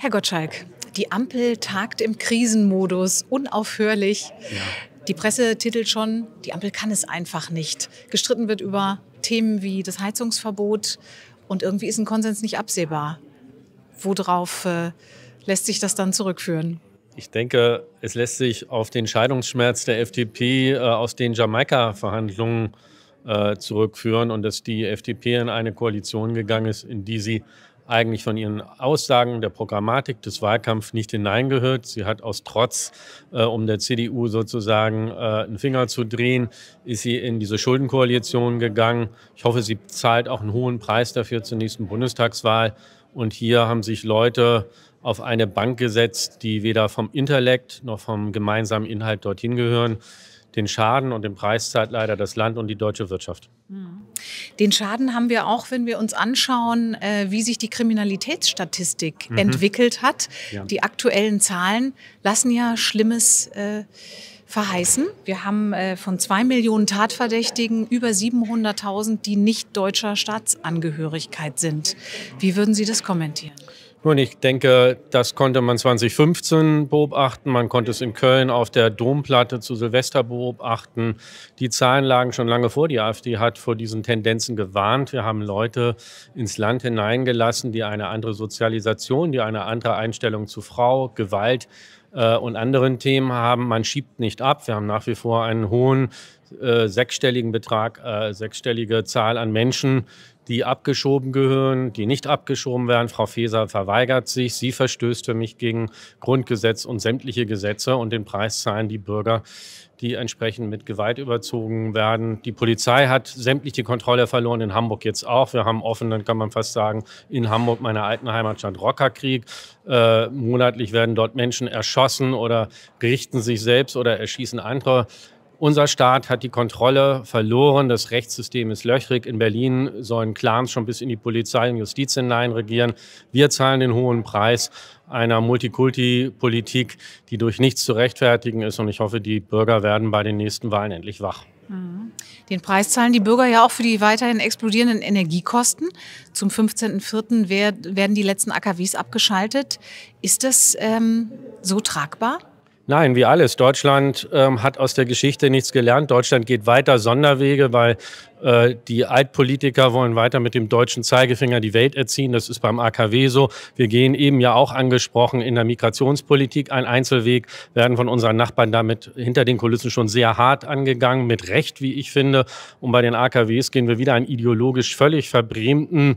Herr Gottschalk, die Ampel tagt im Krisenmodus unaufhörlich. Ja. Die Presse titelt schon, die Ampel kann es einfach nicht. Gestritten wird über Themen wie das Heizungsverbot und irgendwie ist ein Konsens nicht absehbar. Worauf äh, lässt sich das dann zurückführen? Ich denke, es lässt sich auf den Scheidungsschmerz der FDP äh, aus den Jamaika-Verhandlungen äh, zurückführen und dass die FDP in eine Koalition gegangen ist, in die sie eigentlich von ihren Aussagen der Programmatik des Wahlkampfs nicht hineingehört. Sie hat aus Trotz, äh, um der CDU sozusagen äh, einen Finger zu drehen, ist sie in diese Schuldenkoalition gegangen. Ich hoffe, sie zahlt auch einen hohen Preis dafür zur nächsten Bundestagswahl. Und hier haben sich Leute auf eine Bank gesetzt, die weder vom Intellekt noch vom gemeinsamen Inhalt dorthin gehören den Schaden und den Preis zahlt leider das Land und die deutsche Wirtschaft. Den Schaden haben wir auch, wenn wir uns anschauen, äh, wie sich die Kriminalitätsstatistik mhm. entwickelt hat. Ja. Die aktuellen Zahlen lassen ja Schlimmes äh, verheißen. Wir haben äh, von zwei Millionen Tatverdächtigen über 700.000, die nicht deutscher Staatsangehörigkeit sind. Wie würden Sie das kommentieren? Nun, ich denke, das konnte man 2015 beobachten. Man konnte es in Köln auf der Domplatte zu Silvester beobachten. Die Zahlen lagen schon lange vor. Die AfD hat vor diesen Tendenzen gewarnt. Wir haben Leute ins Land hineingelassen, die eine andere Sozialisation, die eine andere Einstellung zu Frau, Gewalt, äh, und anderen Themen haben. Man schiebt nicht ab. Wir haben nach wie vor einen hohen äh, sechsstelligen Betrag, äh, sechsstellige Zahl an Menschen, die abgeschoben gehören, die nicht abgeschoben werden. Frau Feser verweigert sich. Sie verstößt für mich gegen Grundgesetz und sämtliche Gesetze und den Preis zahlen die Bürger, die entsprechend mit Gewalt überzogen werden. Die Polizei hat sämtliche Kontrolle verloren, in Hamburg jetzt auch. Wir haben offen, dann kann man fast sagen, in Hamburg, meiner alten Heimatstadt, Rockerkrieg. Äh, monatlich werden dort Menschen erschossen oder richten sich selbst oder erschießen andere. Unser Staat hat die Kontrolle verloren, das Rechtssystem ist löchrig. In Berlin sollen Clans schon bis in die Polizei und Justiz hinein regieren. Wir zahlen den hohen Preis einer Multikulti-Politik, die durch nichts zu rechtfertigen ist. Und ich hoffe, die Bürger werden bei den nächsten Wahlen endlich wach. Mhm. Den Preis zahlen die Bürger ja auch für die weiterhin explodierenden Energiekosten. Zum 15.04. werden die letzten AKWs abgeschaltet. Ist das ähm, so tragbar? Nein, wie alles. Deutschland ähm, hat aus der Geschichte nichts gelernt. Deutschland geht weiter Sonderwege, weil äh, die Altpolitiker wollen weiter mit dem deutschen Zeigefinger die Welt erziehen. Das ist beim AKW so. Wir gehen eben ja auch angesprochen in der Migrationspolitik ein Einzelweg, werden von unseren Nachbarn damit hinter den Kulissen schon sehr hart angegangen, mit Recht, wie ich finde. Und bei den AKWs gehen wir wieder einen ideologisch völlig verbrämten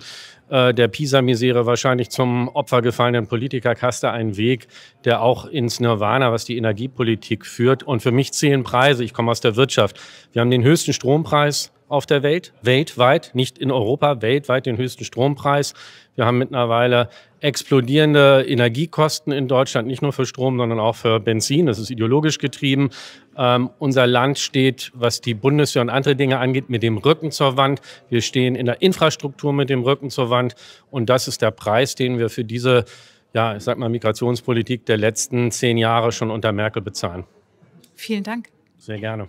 äh, der Pisa-Misere wahrscheinlich zum Opfer gefallenen Politikerkaste einen Weg, der auch ins Nirvana, was die Energiepolitik führt. Und für mich zählen Preise. Ich komme aus der Wirtschaft. Wir haben den höchsten Strompreis auf der Welt, weltweit, nicht in Europa, weltweit den höchsten Strompreis. Wir haben mittlerweile explodierende Energiekosten in Deutschland, nicht nur für Strom, sondern auch für Benzin. Das ist ideologisch getrieben. Ähm, unser Land steht, was die Bundeswehr und andere Dinge angeht, mit dem Rücken zur Wand. Wir stehen in der Infrastruktur mit dem Rücken zur Wand. Und das ist der Preis, den wir für diese, ja, ich sag mal, Migrationspolitik der letzten zehn Jahre schon unter Merkel bezahlen. Vielen Dank. Sehr gerne.